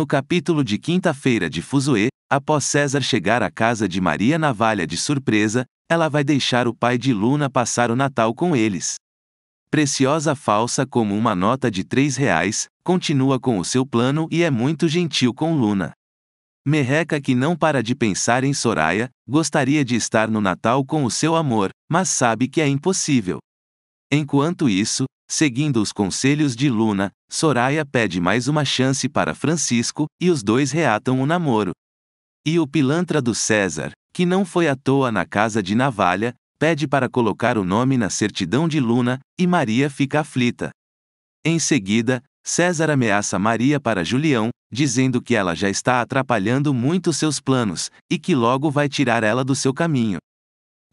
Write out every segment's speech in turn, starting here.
No capítulo de quinta-feira de Fuzue, após César chegar à casa de Maria Navalha de surpresa, ela vai deixar o pai de Luna passar o Natal com eles. Preciosa falsa como uma nota de três reais, continua com o seu plano e é muito gentil com Luna. Merreca que não para de pensar em Soraya, gostaria de estar no Natal com o seu amor, mas sabe que é impossível. Enquanto isso, seguindo os conselhos de Luna, Soraya pede mais uma chance para Francisco, e os dois reatam o namoro. E o pilantra do César, que não foi à toa na casa de Navalha, pede para colocar o nome na certidão de Luna, e Maria fica aflita. Em seguida, César ameaça Maria para Julião, dizendo que ela já está atrapalhando muito seus planos, e que logo vai tirar ela do seu caminho.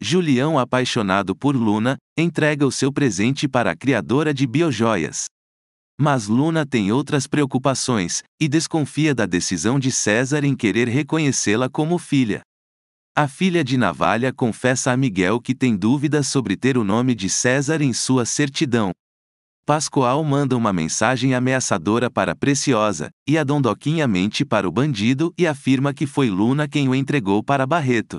Julião, apaixonado por Luna, entrega o seu presente para a criadora de biojoias. Mas Luna tem outras preocupações e desconfia da decisão de César em querer reconhecê-la como filha. A filha de Navalha confessa a Miguel que tem dúvidas sobre ter o nome de César em sua certidão. Pascoal manda uma mensagem ameaçadora para Preciosa, e a Dondoquinha mente para o bandido e afirma que foi Luna quem o entregou para Barreto.